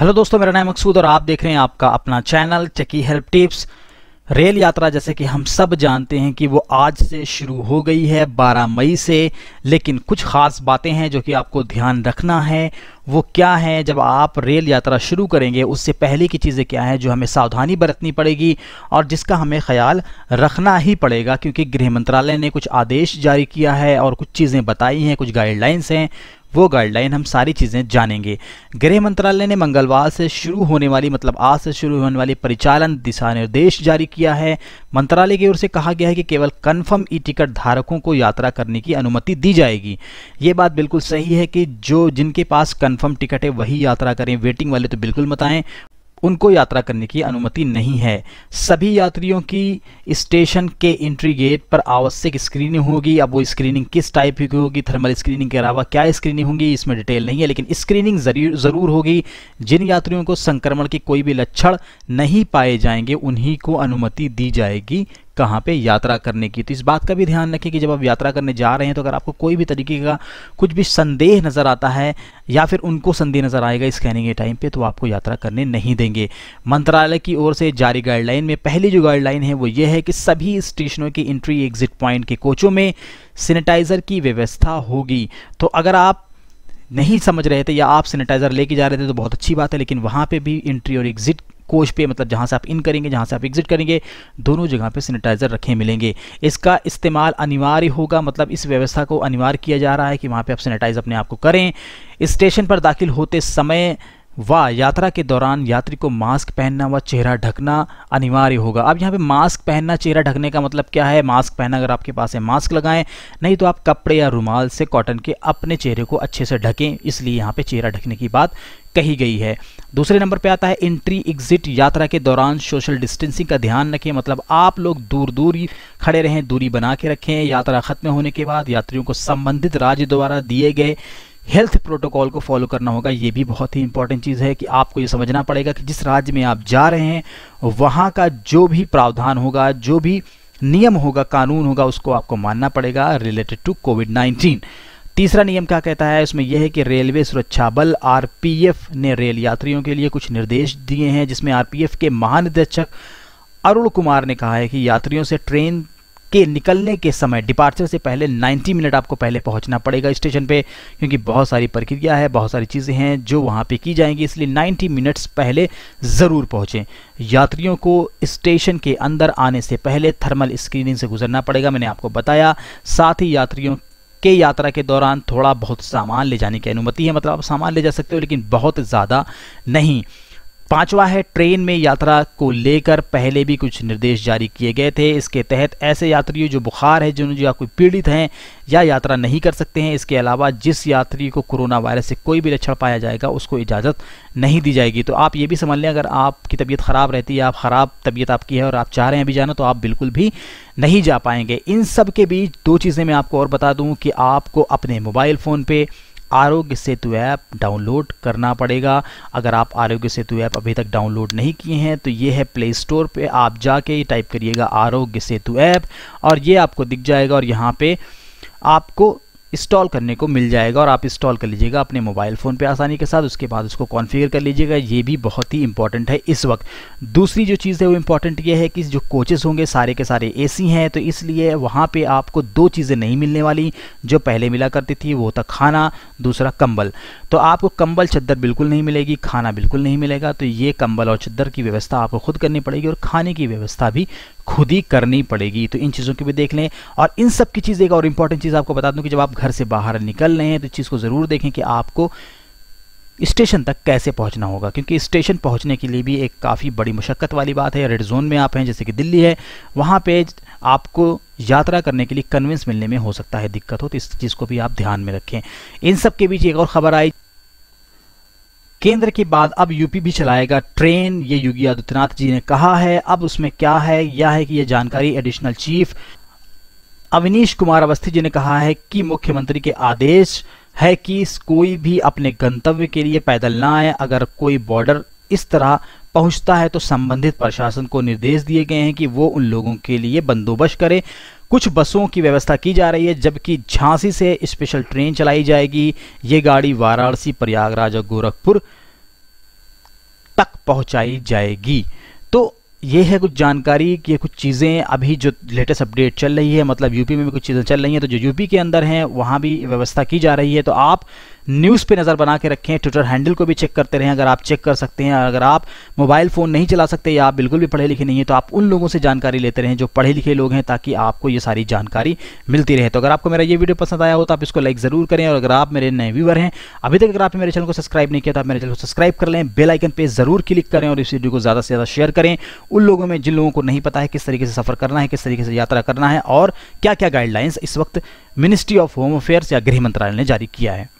hello दोस्तों मेरा नाम मकसूद और आप देख रहे हैं आपका अपना चैनल चकी हेल्प टिप्स रेल यात्रा जैसे कि हम सब जानते हैं कि वो आज से शुरू हो गई है 12 मई से लेकिन कुछ ख़ास बातें हैं जो कि आपको ध्यान रखना है वो क्या है जब आप रेल यात्रा शुरू करेंगे उससे पहले की चीज़ें क्या हैं जो हमें सावधानी बरतनी पड़ेगी और जिसका हमें ख्याल रखना ही पड़ेगा क्योंकि गृह मंत्रालय ने कुछ आदेश जारी किया है और कुछ चीज़ें बताई हैं कुछ गाइडलाइंस हैं वो गाइडलाइन हम सारी चीज़ें जानेंगे गृह मंत्रालय ने मंगलवार से शुरू होने वाली मतलब आज से शुरू होने वाली परिचालन दिशा निर्देश जारी किया है मंत्रालय की ओर से कहा गया है कि केवल कन्फर्म ई टिकट धारकों को यात्रा करने की अनुमति दी जाएगी ये बात बिल्कुल सही है कि जो जिनके पास कन्फर्म टिकट है वही यात्रा करें वेटिंग वाले तो बिल्कुल बताएँ उनको यात्रा करने की अनुमति नहीं है सभी यात्रियों की स्टेशन के एंट्री गेट पर आवश्यक स्क्रीनिंग होगी अब वो स्क्रीनिंग किस टाइप की होगी थर्मल स्क्रीनिंग के अलावा क्या स्क्रीनिंग होगी इसमें डिटेल नहीं है लेकिन स्क्रीनिंग ज़रूर होगी जिन यात्रियों को संक्रमण के कोई भी लक्षण नहीं पाए जाएंगे उन्हीं को अनुमति दी जाएगी कहाँ पे यात्रा करने की तो इस बात का भी ध्यान रखें कि जब आप यात्रा करने जा रहे हैं तो अगर आपको कोई भी तरीके का कुछ भी संदेह नज़र आता है या फिर उनको संदेह नज़र आएगा स्कैनिंग के टाइम पे तो आपको यात्रा करने नहीं देंगे मंत्रालय की ओर से जारी गाइडलाइन में पहली जो गाइडलाइन है वो ये है कि सभी स्टेशनों की एंट्री एग्जिट पॉइंट के कोचों में सैनिटाइज़र की व्यवस्था होगी तो अगर आप नहीं समझ रहे थे या आप सैनिटाइज़र लेके जा रहे थे तो बहुत अच्छी बात है लेकिन वहाँ पे भी एंट्री और एग्ज़िट कोच पे मतलब जहाँ से आप इन करेंगे जहाँ से आप एग्जिट करेंगे दोनों जगह पे सैनिटाइज़र रखे मिलेंगे इसका इस्तेमाल अनिवार्य होगा मतलब इस व्यवस्था को अनिवार्य किया जा रहा है कि वहाँ पे आप सैनिटाइज अपने आप को करें स्टेशन पर दाखिल होते समय व यात्रा के दौरान यात्री को मास्क पहनना व चेहरा ढकना अनिवार्य होगा अब यहाँ पे मास्क पहनना चेहरा ढकने का मतलब क्या है मास्क पहनना अगर आपके पास है मास्क लगाएं नहीं तो आप कपड़े या रुमाल से कॉटन के अपने चेहरे को अच्छे से ढकें इसलिए यहाँ पे चेहरा ढकने की बात कही गई है दूसरे नंबर पे आता है एंट्री एग्जिट यात्रा के दौरान सोशल डिस्टेंसिंग का ध्यान रखें मतलब आप लोग दूर दूर ही खड़े रहें दूरी बना के रखें यात्रा खत्म होने के बाद यात्रियों को संबंधित राज्य द्वारा दिए गए हेल्थ प्रोटोकॉल को फॉलो करना होगा ये भी बहुत ही इंपॉर्टेंट चीज़ है कि आपको ये समझना पड़ेगा कि जिस राज्य में आप जा रहे हैं वहाँ का जो भी प्रावधान होगा जो भी नियम होगा कानून होगा उसको आपको मानना पड़ेगा रिलेटेड टू कोविड नाइन्टीन तीसरा नियम क्या कहता है इसमें यह है कि रेलवे सुरक्षा बल आरपीएफ ने रेल यात्रियों के लिए कुछ निर्देश दिए हैं जिसमें आरपीएफ के महानिदेशक अरुण कुमार ने कहा है कि यात्रियों से ट्रेन के निकलने के समय डिपार्चर से पहले 90 मिनट आपको पहले पहुंचना पड़ेगा स्टेशन पे क्योंकि बहुत सारी प्रक्रिया है बहुत सारी चीज़ें हैं जो वहाँ पे की जाएंगी इसलिए 90 मिनट्स पहले ज़रूर पहुँचें यात्रियों को स्टेशन के अंदर आने से पहले थर्मल स्क्रीनिंग से गुजरना पड़ेगा मैंने आपको बताया साथ ही यात्रियों के यात्रा के दौरान थोड़ा बहुत सामान ले जाने की अनुमति है मतलब आप सामान ले जा सकते हो लेकिन बहुत ज़्यादा नहीं पांचवा है ट्रेन में यात्रा को लेकर पहले भी कुछ निर्देश जारी किए गए थे इसके तहत ऐसे यात्रियों जो बुखार है जिन या कोई पीड़ित हैं या यात्रा नहीं कर सकते हैं इसके अलावा जिस यात्री को कोरोना वायरस से कोई भी लक्षण पाया जाएगा उसको इजाज़त नहीं दी जाएगी तो आप ये भी समझ लें अगर आपकी तबीयत ख़राब रहती है आप ख़राब तबीयत आपकी है और आप चाह रहे हैं अभी जाना तो आप बिल्कुल भी नहीं जा पाएंगे इन सब के बीच दो चीज़ें मैं आपको और बता दूँ कि आपको अपने मोबाइल फ़ोन पर आरोग्य सेतु ऐप डाउनलोड करना पड़ेगा अगर आप आरोग्य सेतु ऐप अभी तक डाउनलोड नहीं किए हैं तो ये है प्ले स्टोर पर आप जाके टाइप करिएगा आरोग्य सेतु ऐप और ये आपको दिख जाएगा और यहाँ पर आपको इंस्टॉल करने को मिल जाएगा और आप इंस्टॉल कर लीजिएगा अपने मोबाइल फ़ोन पे आसानी के साथ उसके बाद उसको कॉन्फ़िगर कर लीजिएगा ये भी बहुत ही इंपॉर्टेंट है इस वक्त दूसरी जो चीज़ है वो इंपॉर्टेंट ये है कि जो कोचेस होंगे सारे के सारे ए हैं तो इसलिए वहाँ पर आपको दो चीज़ें नहीं मिलने वाली जो पहले मिला करती थी वो था खाना दूसरा कंबल तो आपको कंबल चद्दर बिल्कुल नहीं मिलेगी खाना बिल्कुल नहीं मिलेगा तो ये कंबल और चद्दर की व्यवस्था आपको खुद करनी पड़ेगी और खाने की व्यवस्था भी खुद ही करनी पड़ेगी तो इन चीज़ों की भी देख लें और इन सब की चीज़ एक और इंपॉर्टेंट चीज़ आपको बता दूं कि जब आप घर से बाहर निकल रहे हैं तो चीज़ को ज़रूर देखें कि आपको स्टेशन तक कैसे पहुंचना होगा क्योंकि स्टेशन पहुंचने के लिए भी एक काफ़ी बड़ी मशक्क़त वाली बात है रेड जोन में आप हैं जैसे कि दिल्ली है वहाँ पे आपको यात्रा करने के लिए कन्वेंस मिलने में हो सकता है दिक्कत हो तो इस चीज़ को भी आप ध्यान में रखें इन सब के बीच एक और ख़बर आई केंद्र के बाद अब यूपी भी चलाएगा ट्रेन ये योगी आदित्यनाथ जी ने कहा है अब उसमें क्या है यह है कि यह जानकारी एडिशनल चीफ अवनीश कुमार अवस्थी जी ने कहा है कि मुख्यमंत्री के आदेश है कि कोई भी अपने गंतव्य के लिए पैदल ना आए अगर कोई बॉर्डर इस तरह पहुंचता है तो संबंधित प्रशासन को निर्देश दिए गए हैं कि वो उन लोगों के लिए बंदोबस्त करे कुछ बसों की व्यवस्था की जा रही है जबकि झांसी से स्पेशल ट्रेन चलाई जाएगी ये गाड़ी वाराणसी प्रयागराज और गोरखपुर तक पहुंचाई जाएगी तो ये है कुछ जानकारी कि ये कुछ चीज़ें अभी जो लेटेस्ट अपडेट चल रही है मतलब यूपी में भी कुछ चीज़ें चल रही हैं तो जो यूपी के अंदर हैं वहाँ भी व्यवस्था की जा रही है तो आप न्यूज़ पे नज़र बना के रखें ट्विटर हैंडल को भी चेक करते रहें अगर आप चेक कर सकते हैं अगर आप मोबाइल फ़ोन नहीं चला सकते या आप बिल्कुल भी पढ़े लिखे नहीं हैं तो आप उन लोगों से जानकारी लेते रहें जो पढ़े लिखे लोग हैं ताकि आपको ये सारी जानकारी मिलती रहे तो अगर आपको मेरा ये वीडियो पसंद आया हो तो आप इसको लाइक ज़रूर करें और अगर आप मेरे नए व्यूवर हैं अभी तक अगर आपने मेरे चैनल को सब्सक्राइब नहीं किया तो आप मेरे चैनल को सब्सक्राइब कर लें बेलाइकन आइकन पे ज़रूर क्लिक करें और इस वीडियो को ज़्यादा से ज़्यादा शेयर करें उन लोगों में जिन लोगों को नहीं पता है किस तरीके से सफ़र करना है किस तरीके से यात्रा करना है और क्या क्या गाइडलाइंस इस वक्त मिनिस्ट्री ऑफ होम अफेयर्स या गृह मंत्रालय ने जारी किया है